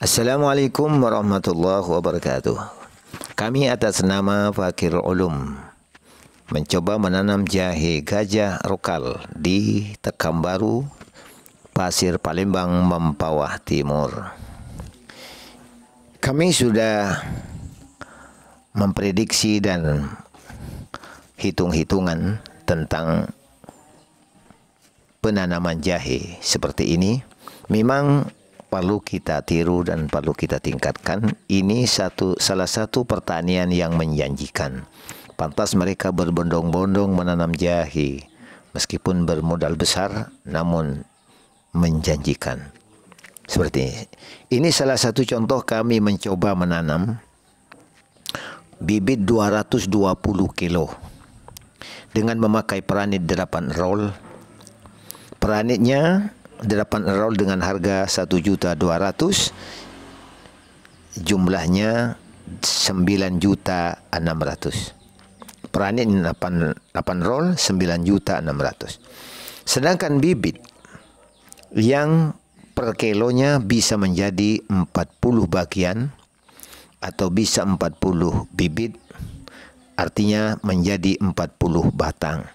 Assalamualaikum warahmatullahi wabarakatuh. Kami atas nama Fakir Ulum mencoba menanam jahe gajah rokal di Tekambaru, Pasir Palembang, Mempawah Timur. Kami sudah memprediksi dan hitung-hitungan tentang penanaman jahe seperti ini. Memang perlu kita tiru dan perlu kita tingkatkan. Ini satu salah satu pertanian yang menjanjikan. Pantas mereka berbondong-bondong menanam jahe, meskipun bermodal besar, namun menjanjikan. Seperti ini. Ini salah satu contoh kami mencoba menanam bibit 220 kilo dengan memakai peranit 8 roll. Peranitnya 8 roll dengan harga 1 juta 200 jumlahnya 9 juta 600 peranit 8 8 roll 9 juta 600 sedangkan bibit yang per kilonya bisa menjadi 40 bagian atau bisa 40 bibit artinya menjadi 40 batang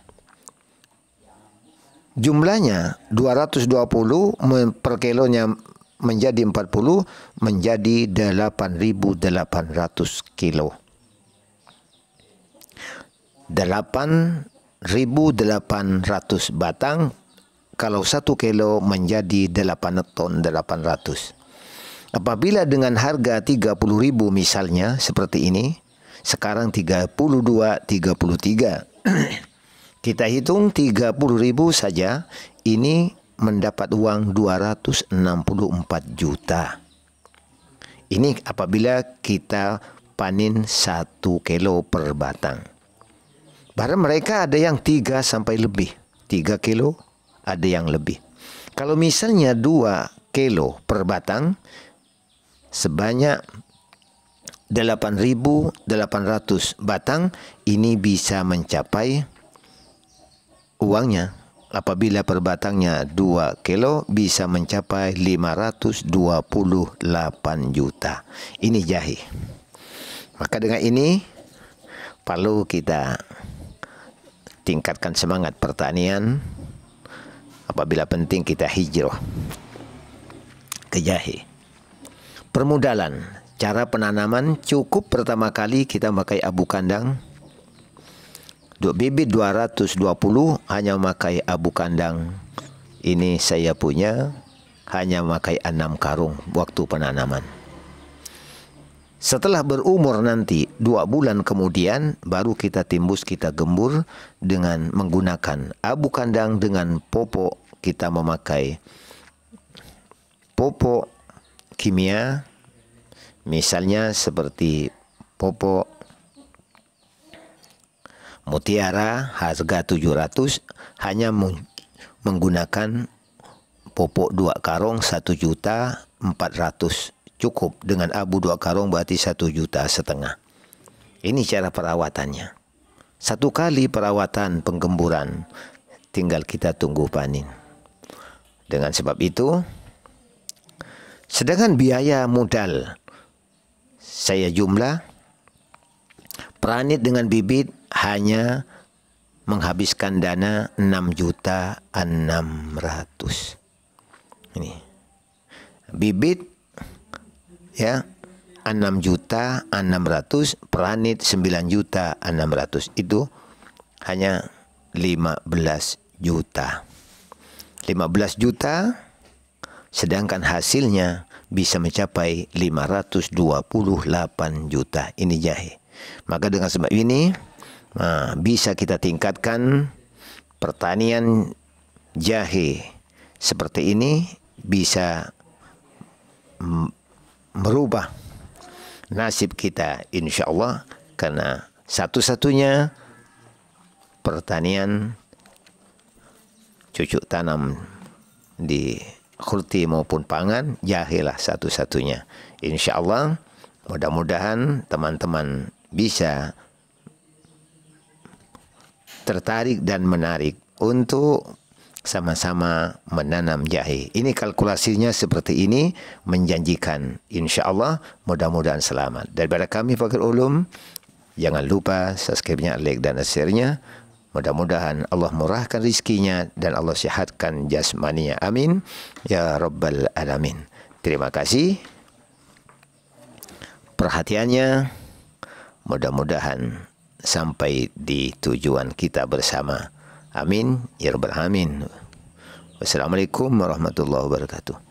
jumlahnya 220 per kilonya menjadi 40 menjadi 8.800 kilo 8.800 batang kalau 1 kilo menjadi 8 ton 800 apabila dengan harga 30.000 misalnya seperti ini sekarang 32 33 Kita hitung 30 ribu saja, ini mendapat uang 264 juta. Ini apabila kita panen 1 kilo per batang. Barang mereka ada yang 3 sampai lebih. 3 kilo, ada yang lebih. Kalau misalnya 2 kilo per batang, sebanyak 8.800 batang, ini bisa mencapai uangnya apabila perbatangnya 2 kilo bisa mencapai 528 juta. Ini jahe. Maka dengan ini perlu kita tingkatkan semangat pertanian apabila penting kita hijrah ke jahe. Permodalan, cara penanaman cukup pertama kali kita pakai abu kandang bibit 220 hanya memakai abu kandang ini saya punya hanya memakai enam karung waktu penanaman setelah berumur nanti dua bulan kemudian baru kita timbus kita gembur dengan menggunakan abu kandang dengan popok kita memakai popok kimia misalnya seperti popok Mutiara harga 700 hanya menggunakan pupuk dua karung 1 juta 400 cukup dengan abu dua karung berarti 1 juta setengah. Ini cara perawatannya. Satu kali perawatan penggemburan tinggal kita tunggu panen. Dengan sebab itu sedangkan biaya modal saya jumlah peranit dengan bibit hanya menghabiskan dana 6 juta 600 ini bibit ya 6 juta 600 peranit 9 juta 600 itu hanya 15 juta 15 juta sedangkan hasilnya bisa mencapai 528 juta ini jahe maka dengan sebab ini Nah, bisa kita tingkatkan pertanian jahe seperti ini bisa merubah nasib kita insya Allah karena satu-satunya pertanian cucuk tanam di kurti maupun pangan jahilah satu-satunya insya Allah mudah-mudahan teman-teman bisa tertarik dan menarik untuk sama-sama menanam jahe. Ini kalkulasinya seperti ini menjanjikan. Insya Allah mudah-mudahan selamat. Daripada kami Fakir Ulum, jangan lupa subscribe-nya, like dan share-nya. Mudah-mudahan Allah murahkan rizkinya dan Allah sihatkan jasmaninya. Amin. Ya Rabbal Alamin. Terima kasih. Perhatiannya mudah-mudahan sampai di tujuan kita bersama. Amin. Ya Rabbal Amin. Wassalamualaikum warahmatullahi wabarakatuh.